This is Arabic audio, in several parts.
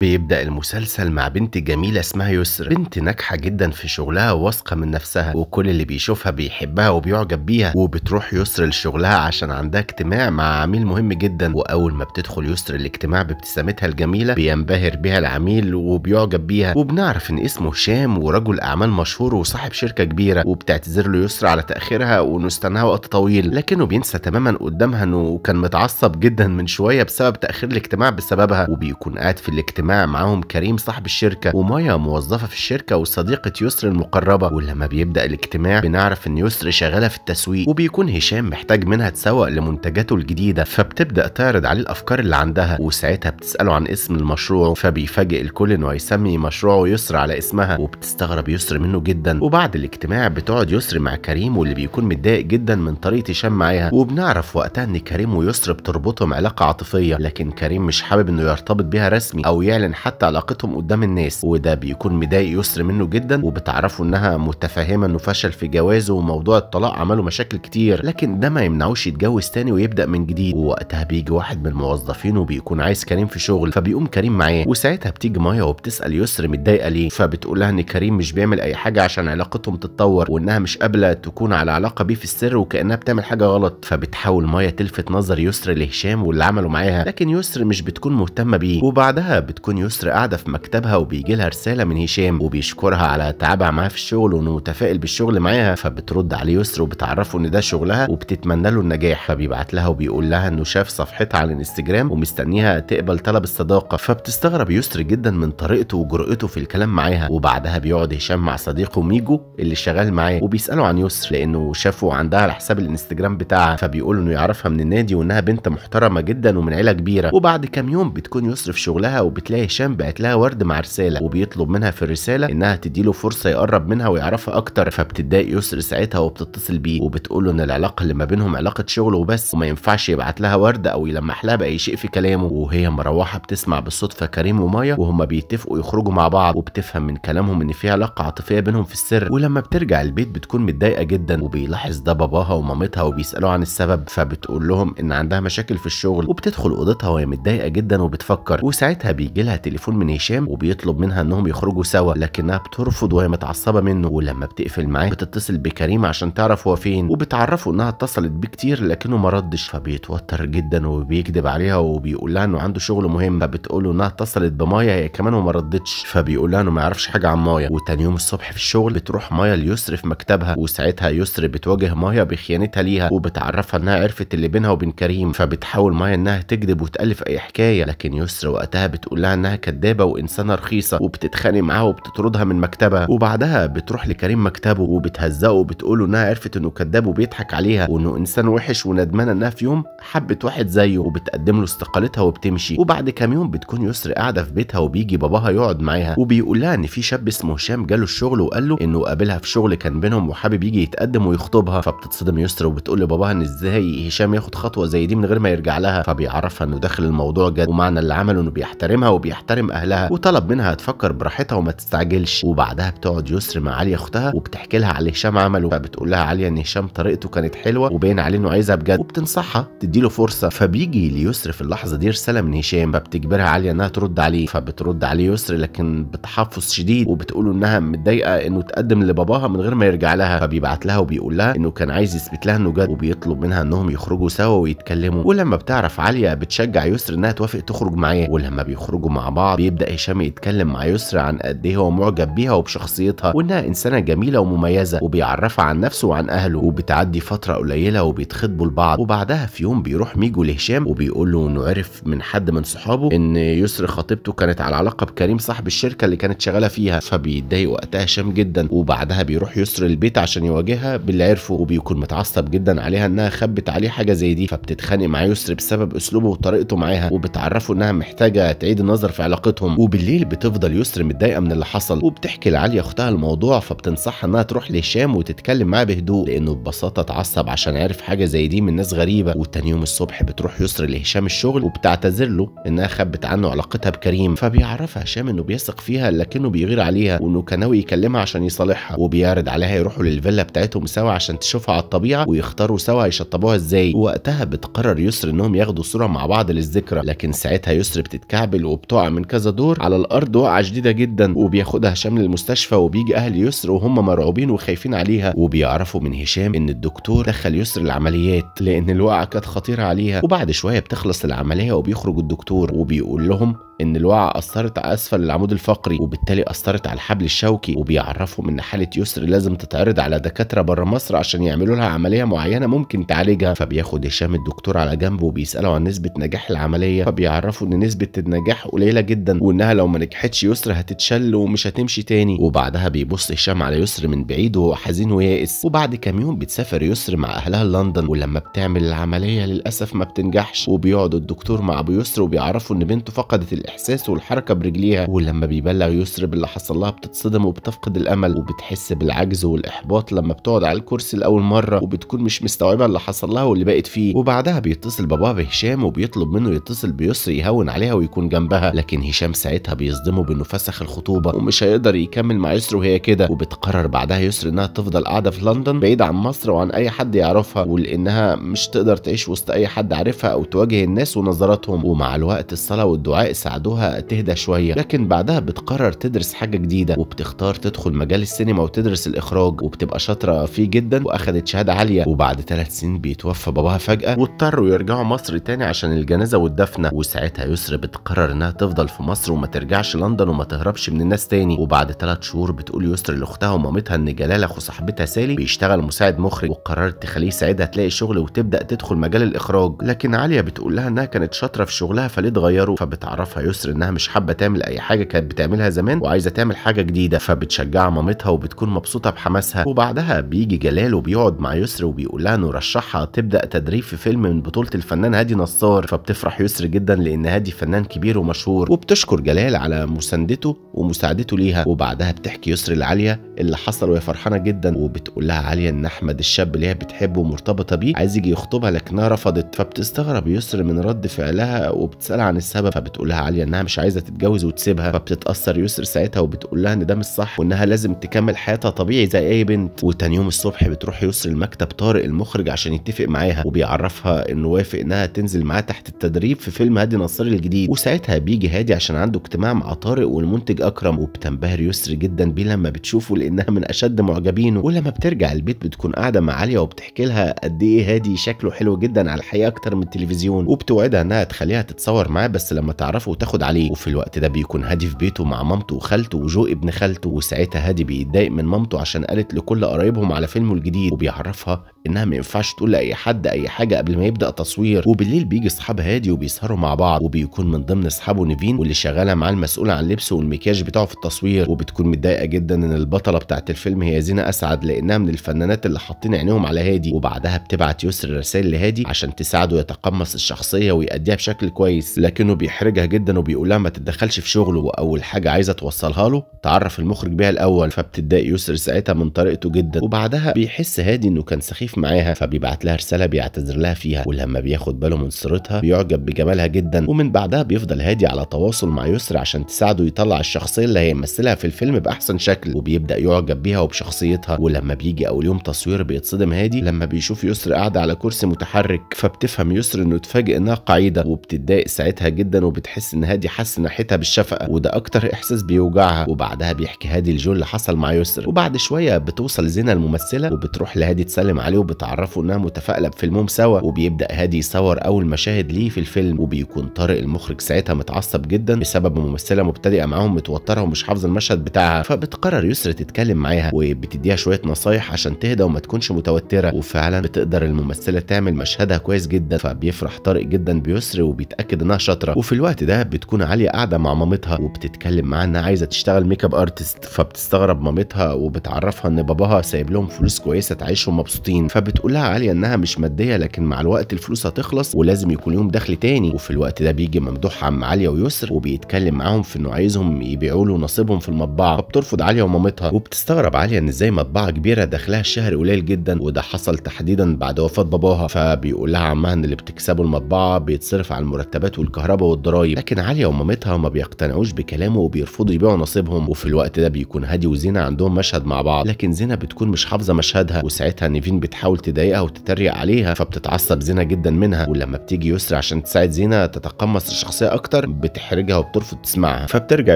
بيبدأ المسلسل مع بنت جميلة اسمها يسر بنت ناجحة جدا في شغلها واثقة من نفسها وكل اللي بيشوفها بيحبها وبيعجب بيها وبتروح يسر لشغلها عشان عندها اجتماع مع عميل مهم جدا وأول ما بتدخل يسر الاجتماع بابتسامتها الجميلة بينبهر بيها العميل وبيعجب بيها وبنعرف إن اسمه هشام ورجل أعمال مشهور وصاحب شركة كبيرة وبتعتذر له يسر على تأخيرها ونستناها وقت طويل لكنه بينسى تماما قدامها إنه كان متعصب جدا من شوية بسبب تأخير الاجتماع بسببها وبيكون قاعد في الاجتماع اجتماع معاهم كريم صاحب الشركه ومايا موظفه في الشركه وصديقه يسر المقربه ولما بيبدا الاجتماع بنعرف ان يسر شغاله في التسويق وبيكون هشام محتاج منها تسوق لمنتجاته الجديده فبتبدا تعرض عليه الافكار اللي عندها وساعتها بتساله عن اسم المشروع فبيفاجئ الكل انه هيسمي مشروعه يسر على اسمها وبتستغرب يسر منه جدا وبعد الاجتماع بتقعد يسر مع كريم واللي بيكون متضايق جدا من طريقه هشام معاها وبنعرف وقتها ان كريم ويسر بتربطهم علاقه عاطفيه لكن كريم مش حابب انه يرتبط بيها رسمي او يعني فعلا حتى علاقتهم قدام الناس وده بيكون مضايق يسر منه جدا وبتعرفه انها متفهمه انه فشل في جوازه وموضوع الطلاق عمله مشاكل كتير لكن ده ما يمنعوش يتجوز تاني ويبدا من جديد ووقتها بيجي واحد من الموظفين وبيكون عايز كريم في شغل فبيقوم كريم معاه وساعتها بتيجي مايا وبتسال يسر متضايقه ليه فبتقول لها ان كريم مش بيعمل اي حاجه عشان علاقتهم تتطور وانها مش قابله تكون على علاقه بيه في السر وكانها بتعمل حاجه غلط فبتحاول مايا تلفت نظر يسر لهشام واللي عمله معاها لكن يسر مش بتكون مهتمه بيه وبعدها بتكون بتكون يسرى قاعدة في مكتبها وبيجي لها رسالة من هشام وبيشكرها على تعبها معاها في الشغل وانه متفائل بالشغل معاها فبترد عليه يسرى وبتعرفه ان ده شغلها وبتتمنى له النجاح فبيبعت لها وبيقول لها انه شاف صفحتها على الانستجرام ومستنيها تقبل طلب الصداقة فبتستغرب يسرى جدا من طريقته وجرأته في الكلام معاها وبعدها بيقعد هشام مع صديقه ميجو اللي شغال معاه وبيسأله عن يسرى لانه شافه عندها على حساب الانستجرام بتاعها فبيقول انه يعرفها من النادي وانها بنت محترمة جدا ومن عيلة كبيرة وبعد كام يوم بتكون يسرى في شغلها وبتلاقي بتلاقي هشام بعت لها ورد مع رساله وبيطلب منها في الرساله انها تديله فرصه يقرب منها ويعرفها اكتر فبتتضايق يسر ساعتها وبتتصل بيه وبتقول له ان العلاقه اللي ما بينهم علاقه شغل وبس وما ينفعش يبعت لها ورد او يلمح لها باي شيء في كلامه وهي مروحه بتسمع بالصدفه كريم ومايا وهما بيتفقوا يخرجوا مع بعض وبتفهم من كلامهم ان في علاقه عاطفيه بينهم في السر ولما بترجع البيت بتكون متضايقه جدا وبيلاحظ ده باباها ومامتها وبيسالوا عن السبب فبتقول لهم ان عندها مشاكل في الشغل وبتدخل اوضتها وهي متضايقه جدا وبتفكر وساعتها بيجي لها تليفون من هشام وبيطلب منها انهم يخرجوا سوا لكنها بترفض وهي متعصبه منه ولما بتقفل معاه بتتصل بكريم عشان تعرف هو فين وبتعرفه انها اتصلت بيه كتير لكنه ما ردش فبيتوتر جدا وبيكذب عليها وبيقول لها انه عنده شغل مهم فبتقول له انها اتصلت بمايا هي كمان وما ردتش فبيقول لها انه ما يعرفش حاجه عن مايا وتاني يوم الصبح في الشغل بتروح مايا ليسر في مكتبها وساعتها يسر بتواجه مايا بخيانتها ليها وبتعرفها انها عرفت اللي بينها وبين كريم فبتحاول مايا انها تكذب وتالف اي حكايه لكن يسر وقتها بتقول لها انها كدابه وانسانه رخيصه وبتتخانق معاها وبتطردها من مكتبها وبعدها بتروح لكريم مكتبه وبتهزقه وبتقول انها عرفت انه كذاب وبيضحك عليها وانه انسان وحش وندمانه انها في يوم حبت واحد زيه وبتقدم له استقالتها وبتمشي وبعد كام يوم بتكون يسر قاعده في بيتها وبيجي باباها يقعد معاها وبيقول لها ان في شاب اسمه هشام جاله الشغل وقال له انه قابلها في شغل كان بينهم وحابب يجي يتقدم ويخطبها فبتتصدم يسر وبتقول لباباها ان ازاي هشام ياخد خطوه زي دي من غير ما يرجع لها فبيعرفها انه داخل الموضوع جد ومعنى اللي عمله انه بيحترمها وبي وبيحترم أهلها وطلب منها تفكر براحتها وما تستعجلش وبعدها بتقعد يسر مع عليا أختها وبتحكي لها على هشام عمله فبتقول لها عليا إن هشام طريقته كانت حلوة وباين عليه إنه عايزها بجد وبتنصحها تديله فرصة فبيجي ليسر في اللحظة دي رسالة من هشام فبتجبرها عليا إنها ترد عليه فبترد عليه يسر لكن بتحفظ شديد وبتقول إنها متضايقة إنه تقدم لباباها من غير ما يرجع لها فبيبعت لها وبيقول لها إنه كان عايز يثبت لها إنه جد وبيطلب منها إنهم يخرجوا سوا ويتكلموا ولما بتعرف عليا بتشجع يسر إنها توافق تخرج معاه ولما بيخرجوا مع بعض بيبدا هشام يتكلم مع يسرى عن قد ايه هو معجب بيها وبشخصيتها وانها انسانه جميله ومميزه وبيعرفها عن نفسه وعن اهله وبتعدي فتره قليله وبيتخطبوا لبعض وبعدها في يوم بيروح ميجو لهشام وبيقول له انه عرف من حد من صحابه ان يسرى خطيبته كانت على علاقه بكريم صاحب الشركه اللي كانت شغاله فيها فبيتضايق وقتها هشام جدا وبعدها بيروح يسرى البيت عشان يواجهها باللي عرفه وبيكون متعصب جدا عليها انها خبت عليه حاجه زي دي فبتتخانق مع يسرى بسبب اسلوبه وطريقته معاها وبتعرفه انها محتاجه تعيد النظر النظر في علاقتهم وبالليل بتفضل يسر متضايقه من اللي حصل وبتحكي لعليا اختها الموضوع فبتنصحها انها تروح لهشام وتتكلم معاه بهدوء لانه ببساطه اتعصب عشان عرف حاجه زي دي من ناس غريبه وتاني يوم الصبح بتروح يسر لهشام الشغل وبتعتذر له انها خبت عنه علاقتها بكريم فبيعرفها هشام انه بيثق فيها لكنه بيغير عليها وانه كان ناوي يكلمها عشان يصالحها وبيعرض عليها يروحوا للفيلا بتاعتهم سوا عشان تشوفها على الطبيعه ويختاروا سوا هيشطبوها ازاي وقتها بتقرر يسر انهم ياخدوا صوره مع بعض للذكرى لكن ساعتها يسر بتتكعبل وب وبتقع من كذا دور على الارض وقعه شديده جدا وبياخدها هشام للمستشفى وبيجي اهل يسر وهم مرعوبين وخايفين عليها وبيعرفوا من هشام ان الدكتور دخل يسر العمليات لان الوقعه كانت خطيره عليها وبعد شويه بتخلص العمليه وبيخرج الدكتور وبيقول لهم ان الوقعه اثرت على اسفل العمود الفقري وبالتالي اثرت على الحبل الشوكي وبيعرفهم ان حاله يسر لازم تتعرض على دكاتره بره مصر عشان يعملوا لها عمليه معينه ممكن تعالجها فبياخد هشام الدكتور على جنب وبيساله عن نسبه نجاح العمليه فبيعرفوا ان نسبه النجاح قليله جدا وانها لو ما نجحتش يسرى هتتشل ومش هتمشي تاني وبعدها بيبص هشام على يسرى من بعيد وهو حزين ويائس وبعد كام يوم بتسافر يسرى مع اهلها لندن ولما بتعمل العمليه للاسف ما بتنجحش وبيقعد الدكتور مع ابو يسرى وبيعرفوا ان بنته فقدت الاحساس والحركه برجليها ولما بيبلغ يسرى باللي حصل لها بتتصدم وبتفقد الامل وبتحس بالعجز والاحباط لما بتقعد على الكرسي لاول مره وبتكون مش مستوعبه اللي حصل لها واللي بقت فيه وبعدها بيتصل باباها بهشام وبيطلب منه يتصل بيسرى يهون عليها ويكون جنبها لكن هشام ساعتها بيصدمه بانه فسخ الخطوبه ومش هيقدر يكمل مع يسر وهي كده وبتقرر بعدها يسر انها تفضل قاعده في لندن بعيده عن مصر وعن اي حد يعرفها ولانها مش تقدر تعيش وسط اي حد عارفها او تواجه الناس ونظراتهم ومع الوقت الصلاه والدعاء ساعدوها تهدى شويه لكن بعدها بتقرر تدرس حاجه جديده وبتختار تدخل مجال السينما وتدرس الاخراج وبتبقى شاطره فيه جدا واخدت شهاده عاليه وبعد ثلاث سنين بيتوفى باباها فجاه واضطروا يرجعوا مصر تاني عشان الجنازه والدفنه وساعتها يسر بتقرر انها تفضل في مصر وما ترجعش لندن وما تهربش من الناس تاني وبعد ثلاث شهور بتقول يسر لاختها ومامتها ان جلال اخو صاحبتها سالي بيشتغل مساعد مخرج وقررت تخليه يساعدها تلاقي شغل وتبدا تدخل مجال الاخراج لكن عليا بتقول لها انها كانت شاطره في شغلها فليه تغيره فبتعرفها يسر انها مش حابه تعمل اي حاجه كانت بتعملها زمان وعايزه تعمل حاجه جديده فبتشجع مامتها وبتكون مبسوطه بحماسها وبعدها بيجي جلال وبيقعد مع يسر وبيقول لها انه رشحها تبدا تدريب في فيلم من بطوله الفنان هادي نصار فبتفرح يسر جدا لان هادي فنان كبير ومشهور شهور وبتشكر جلال على مساندته ومساعدته ليها وبعدها بتحكي يسر لعاليه اللي حصل وهي فرحانه جدا وبتقول لها عاليه ان احمد الشاب اللي هي بتحبه ومرتبطه بيه عايز يجي يخطبها لكنها رفضت فبتستغرب يسر من رد فعلها وبتسال عن السبب فبتقول لها عاليه انها مش عايزه تتجوز وتسيبها فبتتاثر يسر ساعتها وبتقول لها ان ده مش صح وانها لازم تكمل حياتها طبيعي زي اي بنت وتاني يوم الصبح بتروح يسر المكتب طارق المخرج عشان يتفق معاها وبيعرفها انه وافق انها تنزل معاه تحت التدريب في فيلم هادي نصير الجديد وساعتها بيجي بيجي هادي عشان عنده اجتماع مع طارق والمنتج اكرم وبتنبهر يسري جدا بيه لما بتشوفه لانها من اشد معجبينه ولما بترجع البيت بتكون قاعده مع عليا وبتحكي لها قد ايه هادي شكله حلو جدا على الحقيقه اكتر من التلفزيون وبتوعدها انها تخليها تتصور معاه بس لما تعرفه وتاخد عليه وفي الوقت ده بيكون هادي في بيته مع مامته وخالته وجو ابن خالته وساعتها هادي بيتضايق من مامته عشان قالت لكل قرايبهم على فيلمه الجديد وبيعرفها انها ما ينفعش تقول لاي حد اي حاجه قبل ما يبدا تصوير وبالليل بيجي اصحاب هادي وبيسهروا مع بعض وبيكون من ضمن اصحابه نيفين واللي شغاله معاه المسؤوله عن لبسه والمكياج بتاعه في التصوير وبتكون متضايقه جدا ان البطله بتاعه الفيلم هي زينه اسعد لانها من الفنانات اللي حاطين عينيهم على هادي وبعدها بتبعت يسر رسائل لهادي عشان تساعده يتقمص الشخصيه ويأديها بشكل كويس لكنه بيحرجها جدا وبيقولها ما تتدخلش في شغله واول حاجه عايزه توصلها له تعرف المخرج بيها الاول فبتضايق يسر ساعتها من طريقته جدا وبعدها بيحس هادي انه كان سخيف معاها فبيبعت لها رساله بيعتذر لها فيها ولما بياخد باله من سيرتها بيعجب بجمالها جدا ومن بعدها بيفضل هادي على تواصل مع يسري عشان تساعده يطلع الشخصيه اللي هيمثلها في الفيلم باحسن شكل وبيبدا يعجب بيها وبشخصيتها ولما بيجي اول يوم تصوير بيتصدم هادي لما بيشوف يسري قاعده على كرسي متحرك فبتفهم يسري انه اتفاجئ انها قاعده وبتتضايق ساعتها جدا وبتحس ان هادي حس ناحيتها بالشفقه وده اكتر احساس بيوجعها وبعدها بيحكي هادي لجون اللي حصل مع يسري وبعد شويه بتوصل زينه الممثله وبتروح لهادي تسلم عليه بتعرفه انها متفائله بفيلمهم سوا وبيبدا هادي يصور اول مشاهد ليه في الفيلم وبيكون طارق المخرج ساعتها متعصب جدا بسبب ممثله مبتدئه معاهم متوتره ومش حافظه المشهد بتاعها فبتقرر يسرى تتكلم معاها وبتديها شويه نصايح عشان تهدى وما تكونش متوتره وفعلا بتقدر الممثله تعمل مشهدها كويس جدا فبيفرح طارق جدا بيسرى وبيتاكد انها شاطره وفي الوقت ده بتكون عليا قاعده مع مامتها وبتتكلم معاها انها عايزه تشتغل ميك اب ارتست فبتستغرب مامتها وبتعرفها ان باباها سايب لهم فلوس كويسه تعيشهم مبسوطين فبتقول لها عاليه انها مش ماديه لكن مع الوقت الفلوس هتخلص ولازم يكون لهم دخل تاني وفي الوقت ده بيجي ممدوح عم عليا ويسر وبيتكلم معاهم في انه عايزهم يبيعوا له نصيبهم في المطبعه فبترفض عليا ومامتها وبتستغرب عليا ان ازاي مطبعه كبيره دخلها الشهر قليل جدا وده حصل تحديدا بعد وفاه باباها فبيقول لها عمها ان اللي بتكسبه المطبعه بيتصرف على المرتبات والكهرباء والضرايب لكن عليا ومامتها ما بيقتنعوش بكلامه وبيرفضوا يبيعوا نصيبهم وفي الوقت ده بيكون هادي وزينه عندهم مشهد مع بعض لكن زينه بتكون مش حافظه مشهدها وساعتها نيفين بت بتحاول تضايقها وتتريق عليها فبتتعصب زينه جدا منها ولما بتيجي يسري عشان تساعد زينه تتقمص الشخصيه اكتر بتحرجها وبترفض تسمعها فبترجع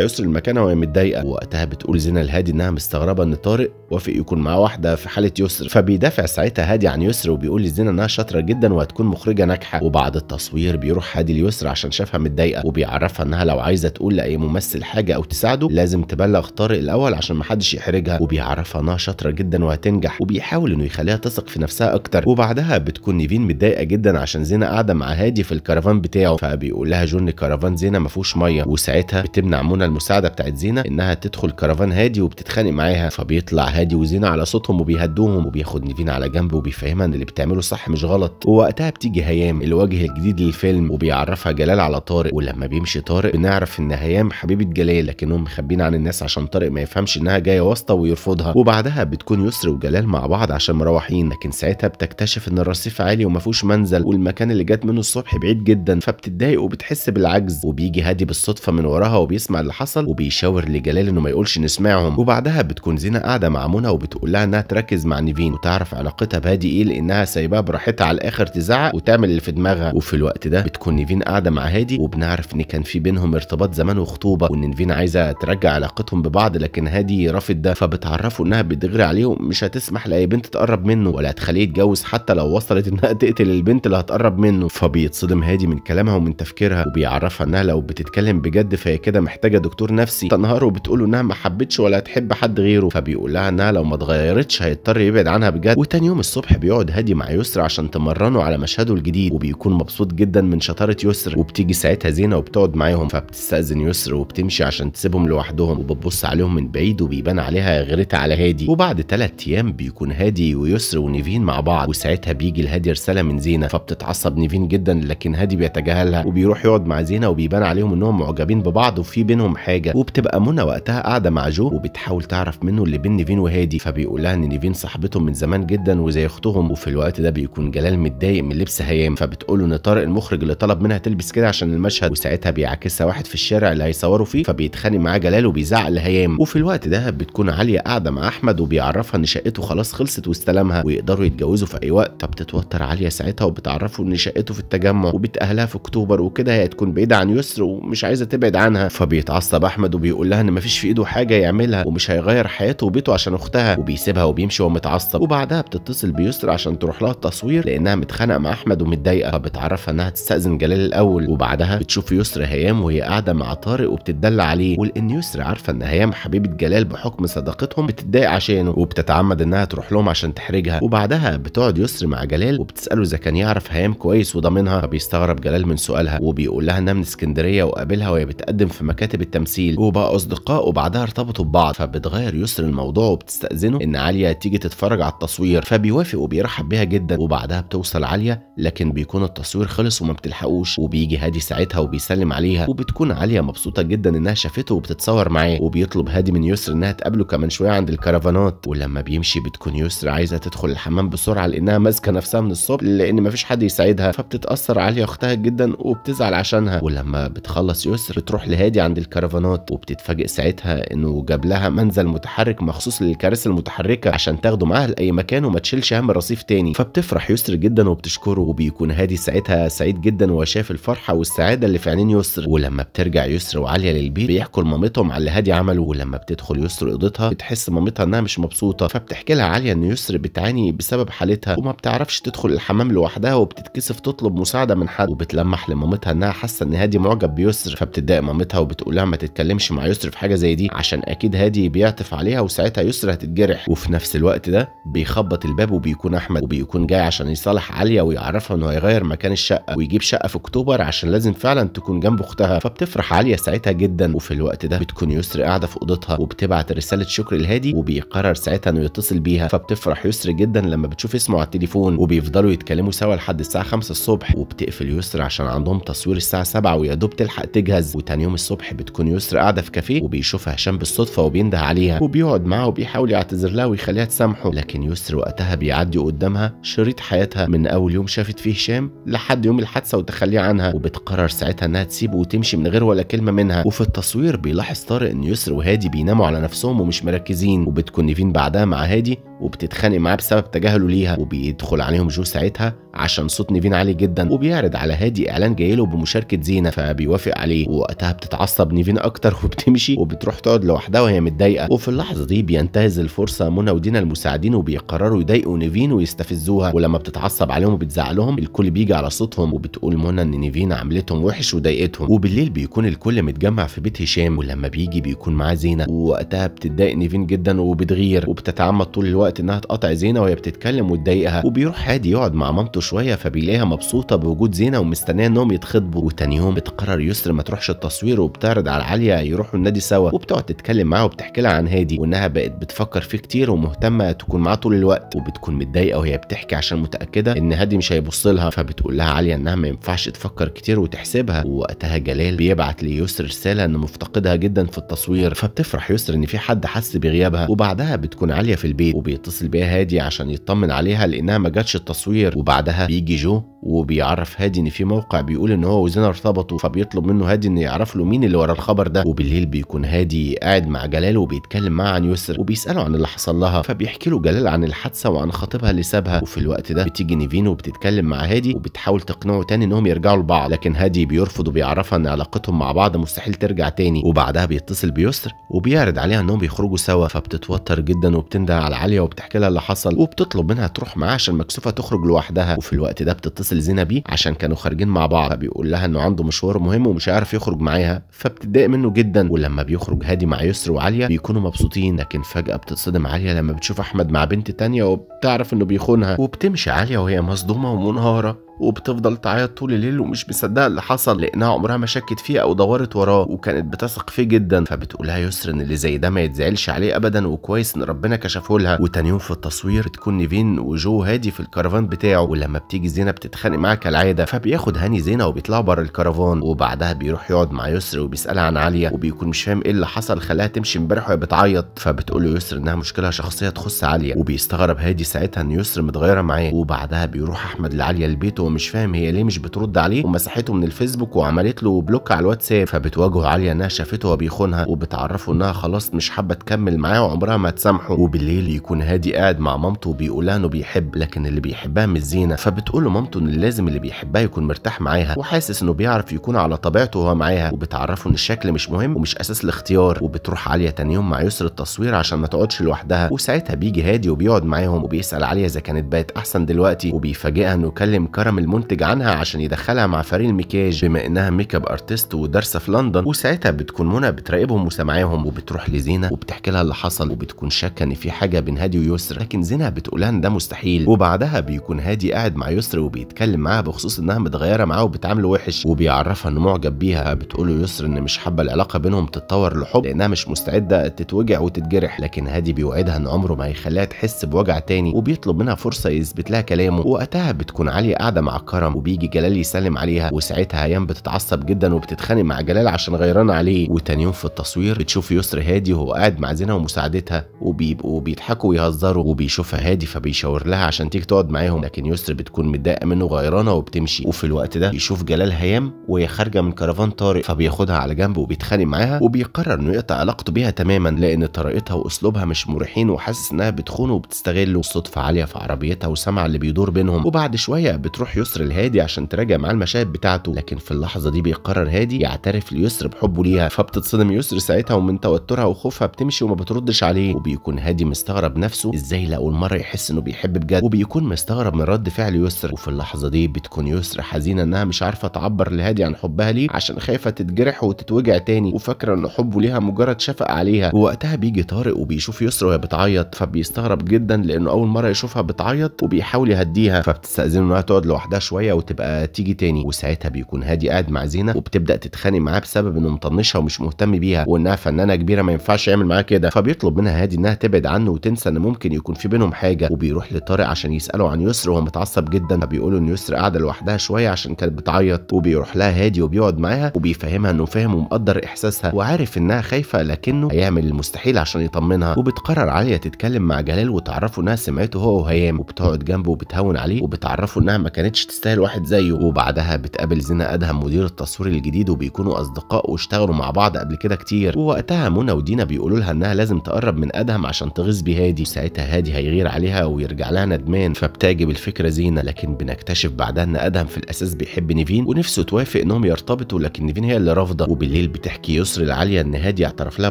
يسري لمكانها وهي متضايقه وقتها بتقول زينه لهادي انها مستغربه ان طارق وافق يكون معاه واحده في حاله يسر فبيدافع ساعتها هادي عن يسر وبيقول لزينه انها شاطره جدا وهتكون مخرجه ناجحه وبعد التصوير بيروح هادي ليسر عشان شافها متضايقه وبيعرفها انها لو عايزه تقول لاي ممثل حاجه او تساعده لازم تبلغ طارق الاول عشان محدش يحرجها وبيعرفها انها شاطره جدا وهتنجح وبيحاول انه يخليها تثق في نفسها اكتر وبعدها بتكون نيفين متضايقه جدا عشان زينه قاعده مع هادي في الكرفان بتاعه فبيقول لها جون كرفان زينه ما فيهوش ميه وساعتها بتمنع منى المساعده بتاعت زينه انها تدخل كرفان هادي وبتتخانق معاها فبيطلع هادي وزينه على صوتهم وبيهدوهم وبياخد نيفين على جنب وبيفهمها ان اللي بتعمله صح مش غلط ووقتها بتيجي هيام الوجه الجديد للفيلم وبيعرفها جلال على طارق ولما بيمشي طارق بنعرف ان هيام حبيبه جلال لكنهم مخبين عن الناس عشان طارق ما يفهمش انها جايه واسطه ويرفضها وبعدها بتكون يسر وجلال مع بعض عشان مروحين لكن ساعتها بتكتشف ان الرصيف عالي وما فيهوش منزل والمكان اللي جت منه الصبح بعيد جدا فبتتضايق وبتحس بالعجز وبيجي هادي بالصدفه من وراها وبيسمع اللي حصل وبيشاور لجلال انه ما يقولش نسمعهم وبعدها بتكون زينه قاعده مع منى وبتقول لها انها تركز مع نيفين وتعرف علاقتها بهادي ايه لانها سايباها براحتها على الاخر تزعق وتعمل اللي في دماغها وفي الوقت ده بتكون نيفين قاعده مع هادي وبنعرف ان كان في بينهم ارتباط زمان وخطوبه وان نيفين عايزه ترجع علاقتهم ببعض لكن هادي رافض ده فبتعرفه انها بتغري عليه ومش هتسمح لاي بنت تقرب منه ولا هتخليه يتجوز حتى لو وصلت انها تقتل البنت اللي هتقرب منه فبيتصدم هادي من كلامها ومن تفكيرها وبيعرفها انها لو بتتكلم بجد فهي كده محتاجه دكتور نفسي تنهار وبتقوله انها ما حبتش ولا هتحب حد غيره فبيقول لها انها لو ما اتغيرتش هيضطر يبعد عنها بجد وتاني يوم الصبح بيقعد هادي مع يسرا عشان تمرنه على مشهده الجديد وبيكون مبسوط جدا من شطاره يسرا وبتيجي ساعتها زينه وبتقعد معاهم فبتستاذن يسرا وبتمشي عشان تسيبهم لوحدهم وبتبص عليهم من بعيد وبيبان عليها غيرتها على هادي وبعد ثلاث ايام بيكون هادي ويسرا ونيفين مع بعض وساعتها بيجي لهادي رساله من زينه فبتتعصب نيفين جدا لكن هادي بيتجاهلها وبيروح يقعد مع زينه وبيبان عليهم انهم معجبين ببعض وفي بينهم حاجه وبتبقى منى وقتها قاعده مع جو وبتحاول تعرف منه اللي بين نيفين وهادي فبيقول لها ان نيفين صاحبتهم من زمان جدا وزي اختهم وفي الوقت ده بيكون جلال متضايق من لبس هيام فبتقول ان طارق المخرج اللي طلب منها تلبس كده عشان المشهد وساعتها بيعاكسها واحد في الشارع اللي هيصوروا فيه فبيتخانق معاه جلال وبيزعق لهيام وفي الوقت ده بتكون عليا قاعده مع احمد وبيعرفها ان شقته خلاص خلصت واستلمها ويقدر يقدروا يتجوزوا في اي وقت فبتتوتر عاليه ساعتها وبتعرفه ان شقته في التجمع وبيت اهلها في اكتوبر وكده هي هتكون بعيده عن يسر ومش عايزه تبعد عنها فبيتعصب احمد وبيقول لها ان مفيش في ايده حاجه يعملها ومش هيغير حياته وبيته عشان اختها وبيسيبها وبيمشي وهو متعصب وبعدها بتتصل بيسر عشان تروح لها التصوير لانها متخانقه مع احمد ومتضايقه فبتعرفها انها تستاذن جلال الاول وبعدها بتشوف يسر هيام وهي قاعده مع طارق وبتدل عليه ولان يسر عارفه ان هيام حبيبه جلال بحكم صداقتهم بتتضايق عشانه وبتتعمد انها تروح لهم عشان تحرجها وبعد بعدها بتقعد يسر مع جلال وبتساله اذا كان يعرف هيام كويس وضامنها فبيستغرب جلال من سؤالها وبيقول لها انها من اسكندريه وقابلها وهي بتقدم في مكاتب التمثيل وبقى اصدقاء وبعدها ارتبطوا ببعض فبتغير يسر الموضوع وبتستاذنه ان عاليه تيجي تتفرج على التصوير فبيوافق وبيرحب بيها جدا وبعدها بتوصل عاليه لكن بيكون التصوير خلص وما بتلحقوش وبيجي هادي ساعتها وبيسلم عليها وبتكون عاليه مبسوطه جدا انها شافته وبتتصور معاه وبيطلب هادي من يسر انها تقابله كمان شويه عند الكرفانات ولما بيمشي بتكون يسر عايزه تدخل الحمام الحمام بسرعه لانها ماسكه نفسها من الصبح لان مفيش حد يساعدها فبتتاثر عليها اختها جدا وبتزعل عشانها ولما بتخلص يسر بتروح لهادي عند الكرفانات وبتتفاجئ ساعتها انه جاب لها منزل متحرك مخصوص للكراسي المتحركه عشان تاخده معاها لاي مكان وما تشيلش هم الرصيف تاني فبتفرح يسر جدا وبتشكره وبيكون هادي ساعتها سعيد جدا وشاف الفرحه والسعاده اللي في عينين يسر ولما بترجع يسر وعليا للبيت بيحكوا لمامتهم على اللي هادي عمله ولما بتدخل يسر اوضتها بتحس مامتها انها مش مبسوطه فبتحكي لها عليا ان يسر بتعاني بسبب حالتها وما بتعرفش تدخل الحمام لوحدها وبتتكسف تطلب مساعده من حد وبتلمح لمامتها انها حاسه ان هادي معجب بيسر فبتضايق مامتها وبتقولها ما تتكلمش مع يسر في حاجه زي دي عشان اكيد هادي بيعطف عليها وساعتها يسر هتتجرح وفي نفس الوقت ده بيخبط الباب وبيكون احمد وبيكون جاي عشان يصالح عليا ويعرفها انه هيغير مكان الشقه ويجيب شقه في اكتوبر عشان لازم فعلا تكون جنب اختها فبتفرح عليا ساعتها جدا وفي الوقت ده بتكون يسر قاعده في اوضتها وبتبعت رساله شكر لهادي وبيقرر ساعتها انه يتصل بيها فبتفرح يسر جدا لما بتشوف اسمه على التليفون وبيفضلوا يتكلموا سوا لحد الساعه 5 الصبح وبتقفل يسرى عشان عندهم تصوير الساعه 7 ويا دوب تلحق تجهز وتاني يوم الصبح بتكون يسرى قاعده في كافيه وبيشوفها هشام بالصدفه وبينده عليها وبيقعد معاها وبيحاول يعتذر لها ويخليها تسامحه لكن يسرى وقتها بيعدي قدامها شريط حياتها من اول يوم شافت فيه هشام لحد يوم الحادثه وتخليه عنها وبتقرر ساعتها انها تسيبه وتمشي من غير ولا كلمه منها وفي التصوير بيلاحظ طارق ان يسر وهادي بيناموا على نفسهم ومش مركزين وبتكون نيفين بعدها مع هادي وبتتخانق معاه بسبب تجاهله ليها وبيدخل عليهم جو ساعتها عشان صوت نيفين عالي جدا وبيعرض على هادي اعلان جاي له بمشاركه زينه فبيوافق عليه ووقتها بتتعصب نيفين اكتر وبتمشي وبتروح تقعد لوحدها وهي متضايقه وفي اللحظه دي بينتهز الفرصه منى ودينا المساعدين وبيقرروا يضايقوا نيفين ويستفزوها ولما بتتعصب عليهم وبتزعلهم الكل بيجي على صوتهم وبتقول منى ان نيفين عملتهم وحش وضايقتهم وبالليل بيكون الكل متجمع في بيت هشام ولما بيجي بيكون معاه زينه ووقتها بتضايق نيفين جدا وبتغير وبتتعمد طول الوقت انها تقطع زينه وهي بتتكلم وتضايقها وبيروح هادي يقعد مع مامته وقته شويه فبيلاقيها مبسوطه بوجود زينه ومستنيه انهم يتخطبوا وتاني يوم بتقرر يسر ما تروحش التصوير وبتعرض على عليا يروحوا النادي سوا وبتقعد تتكلم معاه وبتحكي لها عن هادي وانها بقت بتفكر فيه كتير ومهتمه تكون معاه طول الوقت وبتكون متضايقه وهي بتحكي عشان متاكده ان هادي مش هيبص لها فبتقول لها عليا انها ما ينفعش تفكر كتير وتحسبها ووقتها جلال بيبعت ليسر رساله انه مفتقدها جدا في التصوير فبتفرح يسر ان في حد حس بغيابها وبعدها بتكون عاليه في البيت وبيتصل بيها هادي عشان يطمن عليها لانها ما جاتش التصوير وبعدها بعدها بيجي جو وبيعرف هادي ان في موقع بيقول ان هو وزينه ارتبطوا فبيطلب منه هادي ان يعرف له مين اللي ورا الخبر ده وبالليل بيكون هادي قاعد مع جلال وبيتكلم معاه عن يسر وبيساله عن اللي حصل لها فبيحكي له جلال عن الحادثه وعن خطيبها اللي سابها وفي الوقت ده بتيجي نيفين وبتتكلم مع هادي وبتحاول تقنعه تاني انهم يرجعوا لبعض لكن هادي بيرفض وبيعرفها ان علاقتهم مع بعض مستحيل ترجع تاني وبعدها بيتصل بيسر وبيعرض عليها انهم يخرجوا سوا فبتتوتر جدا وبتنده على عليا وبتحكي لها اللي حصل وبتطلب منها تروح معاه عشان مكسوفه تخرج لوحدها وفي الوقت ده بتتصل زينة بيه عشان كانوا خارجين مع بعض فبيقول لها انه عنده مشوار مهم ومش عارف يخرج معاها فبتضايق منه جدا ولما بيخرج هادي مع يسر وعليا بيكونوا مبسوطين لكن فجأة بتتصدم عليا لما بتشوف احمد مع بنت تانية وبتعرف انه بيخونها وبتمشي عليا وهي مصدومة ومنهارة وبتفضل تعيط طول الليل ومش مصدقه اللي حصل لانها عمرها ما شكت فيه او دورت وراه وكانت بتثق فيه جدا فبتقول لها يسر ان اللي زي ده ما يتزعلش عليه ابدا وكويس ان ربنا كشفه لها وتاني يوم في التصوير تكون نيفين وجو هادي في الكرفان بتاعه ولما بتيجي زينه بتتخانق معاه كالعاده فبياخد هاني زينه وبيطلعوا بره الكرفان وبعدها بيروح يقعد مع يسر وبيسالها عن عليا وبيكون مش فاهم ايه اللي حصل خلاها تمشي امبارح وهي بتعيط فبتقول له يسر انها مشكله شخصيه تخص عليا وبيستغرب هادي ساعتها ان يسر متغيره معاه وبعدها بيروح احمد لعليا لبيته ومش فاهم هي ليه مش بترد عليه ومسحته من الفيسبوك وعملت له بلوك على الواتساب فبتواجهه عليا انها شافته وهو بيخونها وبتعرفه انها خلاص مش حابه تكمل معاه وعمرها ما تسامحه وبالليل يكون هادي قاعد مع مامته وبيقول لها انه بيحب لكن اللي بيحبها مش زينه فبتقول له مامته ان لازم اللي بيحبها يكون مرتاح معاها وحاسس انه بيعرف يكون على طبيعته وهو معاها وبتعرفه ان الشكل مش مهم ومش اساس الاختيار وبتروح عليا تاني يوم مع يسر التصوير عشان ما تقعدش لوحدها وساعتها بيجي هادي وبيقعد معاهم وبيسال عليا اذا كانت بقت احسن دلوقتي وبيفاجئها انه كلم كرم المنتج عنها عشان يدخلها مع فريق المكياج بما انها ميك اب ارتست ودارسه في لندن وساعتها بتكون منى بتراقبهم وسامعاهم وبتروح لزينه وبتحكي لها اللي حصل وبتكون شاكه ان في حاجه بين هادي ويسر لكن زينه بتقولها ان ده مستحيل وبعدها بيكون هادي قاعد مع يسر وبيتكلم معاها بخصوص انها متغيره معاه وبتعامله وحش وبيعرفها انه معجب بيها بتقوله يسر ان مش حابه العلاقه بينهم تتطور لحب لانها مش مستعده تتوجع وتتجرح لكن هادي بيوعدها ان عمره ما هيخليها تحس بوجع تاني وبيطلب منها فرصه يثبت لها كلامه وقتها بتكون عاليه قاعده مع كرم وبيجي جلال يسلم عليها وساعتها هيام بتتعصب جدا وبتتخانق مع جلال عشان غيران عليه وتاني يوم في التصوير بتشوف يسر هادي وهو قاعد مع زينه ومساعدتها وبيبقوا بيضحكوا ويهزروا وبيشوفها هادي فبيشاور لها عشان تيجي تقعد معاهم لكن يسر بتكون متضايقه منه غيرانه وبتمشي وفي الوقت ده يشوف جلال هيام وهي خارجه من كرفان طارق فبياخدها على جنب وبيتخانق معاها وبيقرر انه يقطع علاقته بيها تماما لان طريقتها واسلوبها مش مريحين وحاسس انها بتخونه وبتستغله صدفه عاليه في عربيتها وسمع اللي بيدور بينهم وبعد شويه بتروح يروح يسر لهادي عشان تراجع معاه المشاهد بتاعته لكن في اللحظه دي بيقرر هادي يعترف ليسر بحبه ليها فبتتصدم يسر ساعتها ومن توترها وخوفها بتمشي وما بتردش عليه وبيكون هادي مستغرب نفسه ازاي لاول مره يحس انه بيحب بجد وبيكون مستغرب من رد فعل يسر وفي اللحظه دي بتكون يسر حزينه انها مش عارفه تعبر لهادي عن حبها ليه عشان خايفه تتجرح وتتوجع تاني وفاكره ان حبه ليها مجرد شفقه عليها ووقتها بيجي طارق وبيشوف يسر وهي بتعيط فبيستغرب جدا لانه اول مره يشوفها بتعيط وبيحاول يهديها فبتستاذنه انها تقعد لو لوحدها شويه وتبقى تيجي تاني وساعتها بيكون هادي قاعد مع زينه وبتبدا تتخانق معاه بسبب انه مطنشها ومش مهتم بيها وانها فنانه كبيره ما ينفعش يعمل معاها كده فبيطلب منها هادي انها تبعد عنه وتنسى ان ممكن يكون في بينهم حاجه وبيروح لطارق عشان يساله عن يسر وهو متعصب جدا فبيقول ان يسر قاعده لوحدها شويه عشان كانت بتعيط وبيروح لها هادي وبيقعد معاها وبيفهمها انه فاهم ومقدر احساسها وعارف انها خايفه لكنه هيعمل المستحيل عشان يطمنها وبتقرر عاليه تتكلم مع جلال وتعرفه انها سمعته هو وهيام وبتقعد جنبه وبتهون عليه وبتعرفه انها ما كانت كانتش تستاهل واحد زيه وبعدها بتقابل زينة أدهم مدير التصوير الجديد وبيكونوا أصدقاء واشتغلوا مع بعض قبل كده كتير ووقتها منى ودينا بيقولوا لها إنها لازم تقرب من أدهم عشان تغيظ بهادي ساعتها هادي هيغير عليها ويرجع لها ندمان فبتعجب الفكرة زينة لكن بنكتشف بعدها إن أدهم في الأساس بيحب نيفين ونفسه توافق إنهم يرتبطوا لكن نيفين هي اللي رافضة وبالليل بتحكي يسر لعليا إن هادي اعترف لها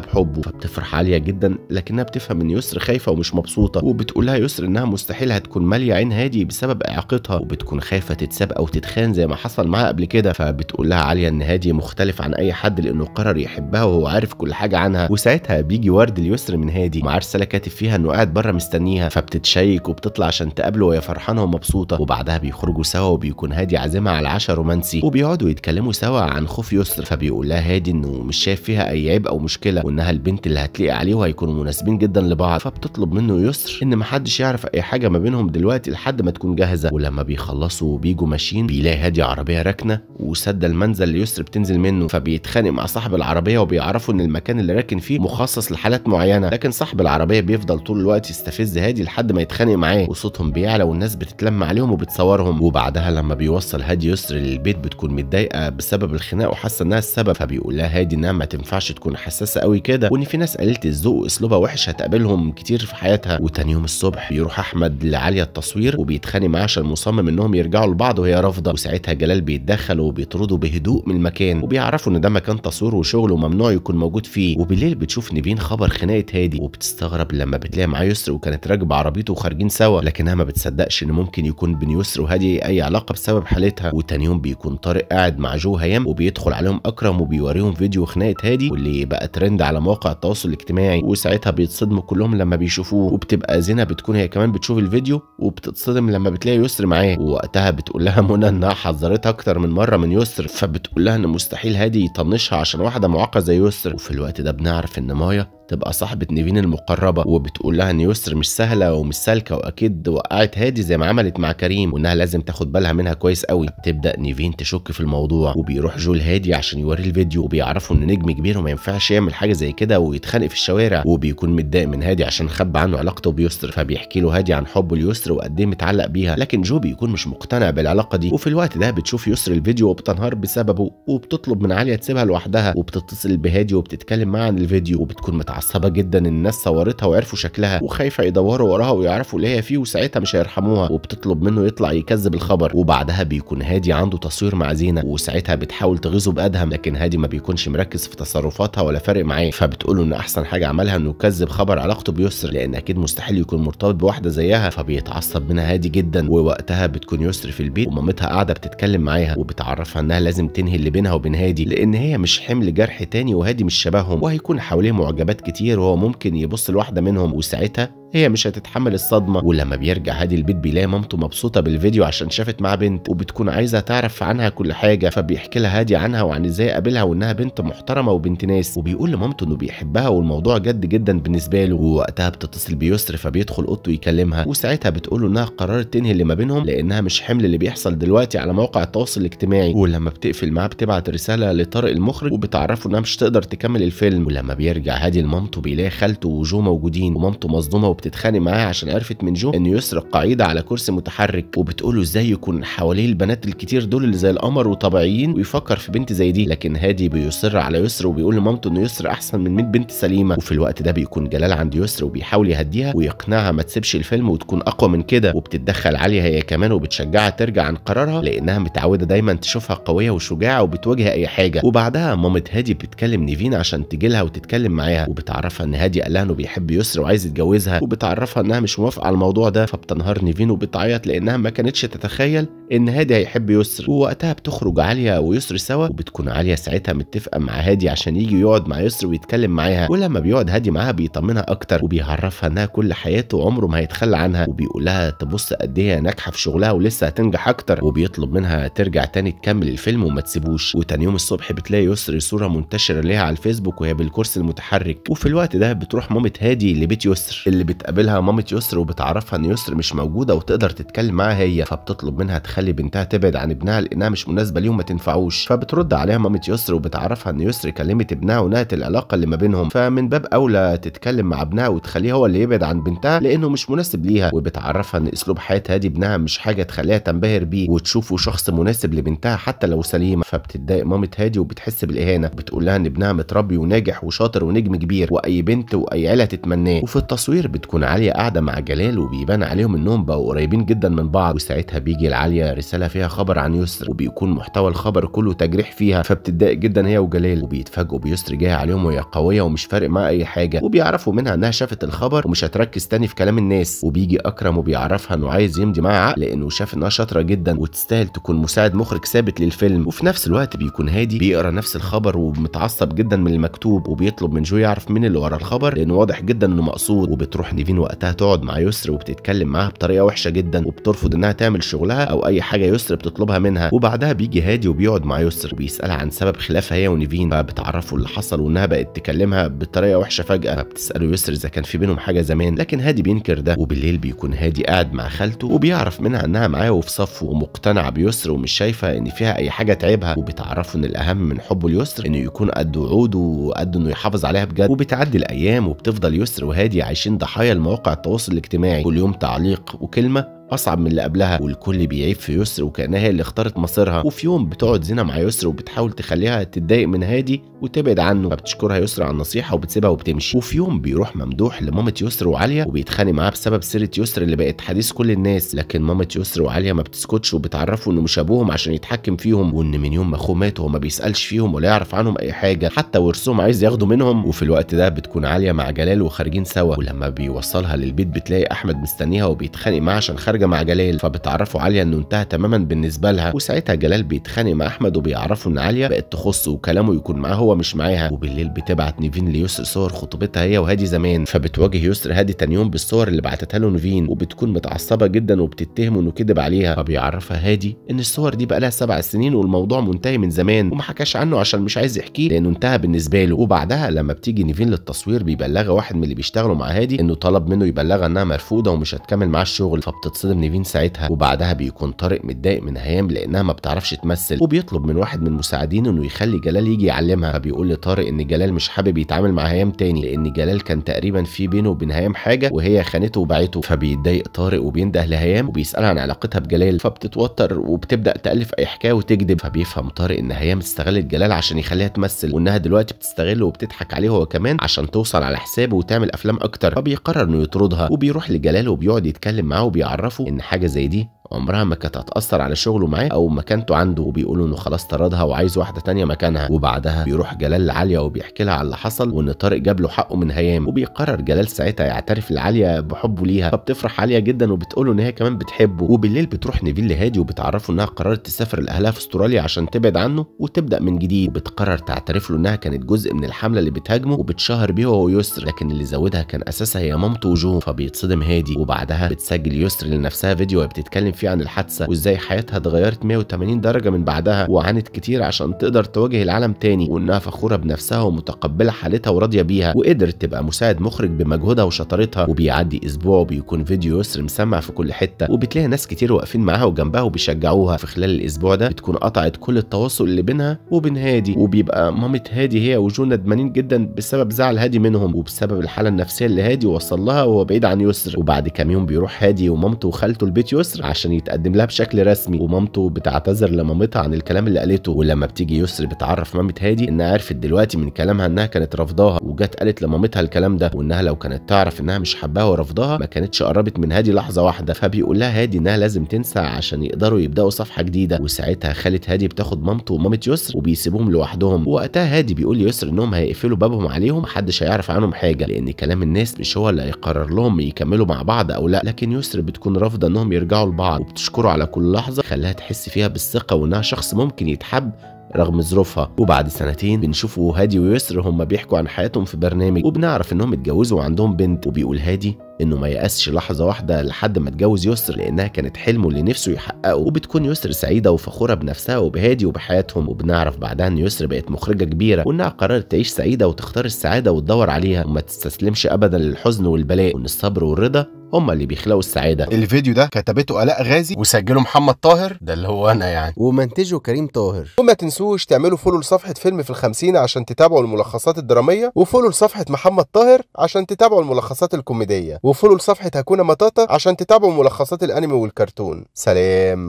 بحبه فبتفرح عالية جدا لكنها بتفهم إن يسر خايفة ومش مبسوطة وبتقول لها يسر إنها مستحيل هتكون مالية عين هادي بسبب إعاقتها وبتكون خايفه تتساب او تتخان زي ما حصل معاها قبل كده فبتقول لها عاليه ان هادي مختلف عن اي حد لانه قرر يحبها وهو عارف كل حاجه عنها وساعتها بيجي ورد اليسر من هادي مع رساله كاتب فيها انه قاعد بره مستنيها فبتتشيك وبتطلع عشان تقابله وهي فرحانه ومبسوطه وبعدها بيخرجوا سوا وبيكون هادي عازمها على عشاء رومانسي وبيقعدوا يتكلموا سوا عن خوف يسر فبيقول لها هادي انه مش شايف فيها اي عيب او مشكله وانها البنت اللي هتليق عليه وهيكونوا مناسبين جدا لبعض فبتطلب منه يسر ان محدش يعرف اي حاجه ما بينهم دلوقتي لحد ما تكون جاهزه ولما بيخلصوا الناس وبيجوا ماشيين بيلاقي هادي عربيه راكنه وسد المنزل اللي يسر بتنزل منه فبيتخانق مع صاحب العربيه وبيعرفوا ان المكان اللي راكن فيه مخصص لحالات معينه لكن صاحب العربيه بيفضل طول الوقت يستفز هادي لحد ما يتخانق معاه وصوتهم بيعلى والناس بتتلم عليهم وبتصورهم وبعدها لما بيوصل هادي يسر للبيت بتكون متضايقه بسبب الخناق وحاسه انها السبب فبيقول لها هادي انها ما تنفعش تكون حساسه قوي كده وان في ناس قليله الذوق واسلوبها وحش هتقابلهم كتير في حياتها وتاني يوم الصبح بيروح احمد لعاليه التصوير وبيتخانق معاه عشان مصمم انهم يرجع بيرجعوا لبعض وهي رافضه وساعتها جلال بيتدخل وبيطرده بهدوء من المكان وبيعرفوا ان ده مكان تصوير وشغل وممنوع يكون موجود فيه وبالليل بتشوف نبين خبر خناقه هادي وبتستغرب لما بتلاقي معاه يسر وكانت راكبه عربيته وخارجين سوا لكنها ما بتصدقش ان ممكن يكون بين يسر وهادي اي علاقه بسبب حالتها وتاني يوم بيكون طارق قاعد مع جو هيام وبيدخل عليهم اكرم وبيوريهم فيديو خناقه هادي واللي بقى ترند على مواقع التواصل الاجتماعي وساعتها بيتصدموا كلهم لما بيشوفوه وبتبقى زينه بتكون هي كمان بتشوف الفيديو وبتتصدم لما بتلاقي يسر معاه ووقتها عندها بتقول لها منى انها حذرتها اكتر من مره من يسر فبتقول لها ان مستحيل هادي يطنشها عشان واحده معاقه زي يسر وفي الوقت ده بنعرف ان مايا تبقى صاحبة نيفين المقربة وبتقول لها ان يسر مش سهلة ومش سالكة واكيد وقعت هادي زي ما عملت مع كريم وانها لازم تاخد بالها منها كويس قوي تبدا نيفين تشك في الموضوع وبيروح جول هادي عشان يوري الفيديو وبيعرفوا ان نجم كبير وما ينفعش يعمل حاجة زي كده ويتخانق في الشوارع وبيكون متضايق من هادي عشان خبى عنه علاقته بيسر فبيحكي له هادي عن حبه ليسر وقد ايه متعلق بيها لكن جو بيكون مش مقتنع بالعلاقة دي وفي الوقت ده بتشوف يسر الفيديو وبتنهار بسببه وبتطلب من عليا تسيبها لوحدها وبتتصل بهادي وبتتكلم معاه عن الفيديو وبتكون متعصبة متعصبه جدا الناس صورتها وعرفوا شكلها وخايفه يدوروا وراها ويعرفوا اللي هي فيه وساعتها مش هيرحموها وبتطلب منه يطلع يكذب الخبر وبعدها بيكون هادي عنده تصوير مع زينه وساعتها بتحاول تغيظه بادهم لكن هادي ما بيكونش مركز في تصرفاتها ولا فارق معاه فبتقول له ان احسن حاجه عملها انه يكذب خبر علاقته بيسر لان اكيد مستحيل يكون مرتبط بواحده زيها فبيتعصب منها هادي جدا ووقتها بتكون يسر في البيت ومامتها قاعده بتتكلم معاها وبتعرفها انها لازم تنهي اللي بينها وبين هادي لان هي مش حمل جرح تاني وهادي مش شبههم وهيكون حواليه معجبات كتير وهو ممكن يبص لواحدة منهم وساعتها هي مش هتتحمل الصدمه ولما بيرجع هادي البيت بيلاقي مامته مبسوطه بالفيديو عشان شافت معاه بنت وبتكون عايزه تعرف عنها كل حاجه فبيحكي لها هادي عنها وعن ازاي قابلها وانها بنت محترمه وبنت ناس وبيقول لمامته انه بيحبها والموضوع جد جدا بالنسبه له ووقتها بتتصل بيسر فبيدخل اوضته يكلمها وساعتها بتقول له انها قررت تنهي اللي ما بينهم لانها مش حمل اللي بيحصل دلوقتي على مواقع التواصل الاجتماعي ولما بتقفل معاه بتبعت رساله لطارق المخرج وبتعرفه انها مش تقدر تكمل الفيلم ولما بيرجع هادي لمامته بيلاقي خالته وجو موجودين ومامته مصدومه وبتتخانق معاه عشان عرفت من جو ان يسرا قاعده على كرسي متحرك وبتقول له ازاي يكون حواليه البنات الكتير دول اللي زي القمر وطبيعيين ويفكر في بنت زي دي لكن هادي بيصر على يسر وبيقول لمامته ان يسر احسن من 100 بنت سليمه وفي الوقت ده بيكون جلال عند يسر وبيحاول يهديها ويقنعها ما تسيبش الفيلم وتكون اقوى من كده وبتتدخل عليها هي كمان وبتشجعها ترجع عن قرارها لانها متعوده دايما تشوفها قويه وشجاعه وبتواجه اي حاجه وبعدها مامة هادي بتتكلم نيفين عشان تجي لها وتتكلم معاها وبتعرفها ان هادي قال لها انه بيحب يسرا وعايز يتجوزها وبتعرفها انها مش موافقه على الموضوع ده فبتنهار نيفين وبتعيط لانها ما كانتش تتخيل ان هادي هيحب يسر ووقتها بتخرج عاليه ويسر سوا وبتكون عاليه ساعتها متفقه مع هادي عشان يجي يقعد مع يسر ويتكلم معاها ولما بيقعد هادي معاها بيطمنها اكتر وبيعرفها انها كل حياته عمره ما هيتخلى عنها وبيقول لها تبص قد ايه ناجحه في شغلها ولسه هتنجح اكتر وبيطلب منها ترجع تاني تكمل الفيلم وما تسيبوش وتاني يوم الصبح بتلاقي يسر صوره منتشره ليها على الفيسبوك وهي بالكرسي المتحرك وفي الوقت ده بتروح مامة هادي لبيت يسر اللي بتقابلها مامة يسر وبتعرفها ان يسر مش موجوده وتقدر تتكلم معاها هي فبتطلب منها تخلي بنتها تبعد عن ابنها لانها مش مناسبه ليه وما تنفعوش فبترد عليها مامة يسر وبتعرفها ان يسر كلمت ابنها ونهت العلاقه اللي ما بينهم فمن باب اولى تتكلم مع ابنها وتخليه هو اللي يبعد عن بنتها لانه مش مناسب ليها وبتعرفها ان اسلوب حياه هادي ابنها مش حاجه تخليها تنبهر بيه وتشوفه شخص مناسب لبنتها حتى لو سليمه فبتتضايق مامة هادي وبتحس بالاهانه بتقول لها ان ابنها متربي وناجح وشاطر ونجم كبير واي بنت واي عيله تتمناه وفي التصوير بتكون بتكون عالية قاعدة مع جلال وبيبان عليهم انهم بقوا قريبين جدا من بعض وساعتها بيجي العالية رسالة فيها خبر عن يسر وبيكون محتوى الخبر كله تجريح فيها فبتتضايق جدا هي وجلال وبيتفاجئوا بيسر جاية عليهم وهي قوية ومش فارق معاها أي حاجة وبيعرفوا منها انها شافت الخبر ومش هتركز تاني في كلام الناس وبيجي أكرم وبيعرفها انه عايز يمضي معاها عقل لانه شاف انها شاطرة جدا وتستاهل تكون مساعد مخرج ثابت للفيلم وفي نفس الوقت بيكون هادي بيقرا نفس الخبر ومتعصب جدا من المكتوب وبيطلب من جو يعرف مين اللي ورا الخبر لأنه واضح جدا انه مقصود وبتروح ليفين وقتها تقعد مع يسر وبتتكلم معاها بطريقه وحشه جدا وبترفض انها تعمل شغلها او اي حاجه يسر بتطلبها منها وبعدها بيجي هادي وبيقعد مع يسر وبيسالها عن سبب خلافها هي ونيفين فبتعرفه اللي حصل وانها بقت تكلمها بطريقه وحشه فجاه فبتساله يسر اذا كان في بينهم حاجه زمان لكن هادي بينكر ده وبالليل بيكون هادي قاعد مع خالته وبيعرف منها انها معاه وفي صفه ومقتنعه بيسر ومش شايفه ان فيها اي حاجه تعيبها وبتعرفه ان الاهم من حبه ليسر انه يكون قد وعوده وقد انه يحافظ عليها بجد وبتعدي الايام وبتفضل يسر وهادي عايشين ضحايا لمواقع التواصل الاجتماعي كل يوم تعليق وكلمة اصعب من اللي قبلها والكل بيعيب في يسر وكانها هي اللي اختارت مصيرها وفي يوم بتقعد زينه مع يسر وبتحاول تخليها تتضايق من هادي وتبعد عنه فبتشكرها يسر على النصيحه وبتسيبها وبتمشي وفي يوم بيروح ممدوح لمامه يسر وعاليه وبيتخانق معاها بسبب سيره يسر اللي بقت حديث كل الناس لكن مامه يسر وعاليه ما بتسكتش وبتعرفه انه مش ابوهم عشان يتحكم فيهم وان من يوم ما اخوه مات هو ما بيسالش فيهم ولا يعرف عنهم اي حاجه حتى ورثهم عايز ياخده منهم وفي الوقت ده بتكون عاليه مع جلال وخارجين سوا ولما بيوصلها للبيت بتلاقي احمد مستنيها وبيتخانق معاها عشان خارج خارجه مع جلال فبتعرفه عليا انه انتهى تماما بالنسبه لها وساعتها جلال بيتخانق مع احمد وبيعرفه ان عليا بقت تخصه وكلامه يكون معاه هو مش معاها وبالليل بتبعت نيفين ليسر صور خطوبتها هي وهادي زمان فبتواجه يسر هادي تاني يوم بالصور اللي بعتتها له نيفين وبتكون متعصبه جدا وبتتهمه انه كذب عليها فبيعرفها هادي ان الصور دي بقالها سبع سنين والموضوع منتهي من زمان وما حكاش عنه عشان مش عايز يحكيه لانه انتهى بالنسبه له وبعدها لما بتيجي نيفين للتصوير بيبلغها واحد من اللي بيشتغلوا مع هادي انه طلب منه يبلغها انها مرفوضه ومش هتكمل معاه الشغل فبتتصل بيتصدم نيفين ساعتها وبعدها بيكون طارق متضايق من هيام لانها ما بتعرفش تمثل وبيطلب من واحد من مساعدينه انه يخلي جلال يجي يعلمها فبيقول لطارق ان جلال مش حابب يتعامل مع هيام تاني لان جلال كان تقريبا في بينه وبين هيام حاجه وهي خانته وبعته فبيتضايق طارق وبينده لهيام وبيسالها عن علاقتها بجلال فبتتوتر وبتبدا تالف اي حكايه وتكذب فبيفهم طارق ان هيام استغلت جلال عشان يخليها تمثل وانها دلوقتي بتستغله وبتضحك عليه هو كمان عشان توصل على حسابه وتعمل افلام اكتر فبيقرر انه يطردها وبيروح لجلال وبيقعد يتكلم معاه وبيعرفه يعرفوا ان حاجه زي دي عمرها ما كانت هتأثر على شغله معاه أو مكانته عنده وبيقولوا إنه خلاص طردها وعايز واحدة تانية مكانها وبعدها بيروح جلال لعالية وبيحكي لها على اللي حصل وإن طارق جاب له حقه من هيام وبيقرر جلال ساعتها يعترف لعالية بحبه ليها فبتفرح عالية جدا وبتقول له إن هي كمان بتحبه وبالليل بتروح نيفيل لهادي وبتعرفه إنها قررت تسافر لأهلها في أستراليا عشان تبعد عنه وتبدأ من جديد وبتقرر تعترف له إنها كانت جزء من الحملة اللي بتهاجمه وبتشهر بيه هو ويسر لكن اللي زودها كان أساسها هي مامته وجوه فبيتصدم هادي وبعدها بتسجل يسر لنفسها فيديو وهي بتتكلم فيه عن الحادثه وازاي حياتها اتغيرت 180 درجه من بعدها وعانت كتير عشان تقدر تواجه العالم تاني وانها فخوره بنفسها ومتقبله حالتها وراضيه بيها وقدرت تبقى مساعد مخرج بمجهودها وشطارتها وبيعدي اسبوع وبيكون فيديو يسر مسمع في كل حته وبتلاقي ناس كتير واقفين معاها وجنبها وبيشجعوها في خلال الاسبوع ده بتكون قطعت كل التواصل اللي بينها وبين هادي وبيبقى مامة هادي هي وجون ندمانين جدا بسبب زعل هادي منهم وبسبب الحاله النفسيه اللي هادي وصل لها وهو بعيد عن يسر وبعد كام يوم بيروح هادي ومامته وخالته لبيت يسر عشان عشان يتقدم لها بشكل رسمي ومامته بتعتذر لمامتها عن الكلام اللي قالته ولما بتيجي يسري بتعرف مامة هادي انها عرفت دلوقتي من كلامها انها كانت رافضاها وجت قالت لمامتها الكلام ده وانها لو كانت تعرف انها مش حباها ورافضاها ما كانتش قربت من هادي لحظه واحده فبيقول لها هادي انها لازم تنسى عشان يقدروا يبداوا صفحه جديده وساعتها خالة هادي بتاخد مامته ومامة يسر وبيسيبوهم لوحدهم ووقتها هادي بيقول ليسر انهم هيقفلوا بابهم عليهم محدش هيعرف عنهم حاجه لان كلام الناس مش هو اللي هيقرر لهم يكملوا مع بعض او لا لكن يسر بتكون رافضه انهم يرجعوا لبعض وبتشكره على كل لحظه خلاها تحس فيها بالثقه وانها شخص ممكن يتحب رغم ظروفها وبعد سنتين بنشوفوا هادي ويسر هما بيحكوا عن حياتهم في برنامج وبنعرف انهم اتجوزوا وعندهم بنت وبيقول هادي انه ما يأسش لحظه واحده لحد ما اتجوز يسر لانها كانت حلمه اللي نفسه يحققه وبتكون يسر سعيده وفخوره بنفسها وبهادي وبحياتهم وبنعرف بعدها ان يسر بقت مخرجه كبيره وانها قررت تعيش سعيده وتختار السعاده وتدور عليها وما تستسلمش ابدا للحزن والبلاء وان الصبر والرضا هما اللي بيخلقوا السعاده الفيديو ده كتبته الاء غازي وسجله محمد طاهر ده اللي هو انا يعني ومنتجه كريم طاهر وما تنسوش تعملوا فولو لصفحه فيلم في الخمسين عشان تتابعوا الملخصات الدراميه وفولو لصفحه محمد طاهر عشان تتابعوا الملخصات الكوميديه وفولو لصفحة هاكونا ماتاتا عشان تتابعوا ملخصات الأنمي والكرتون سلام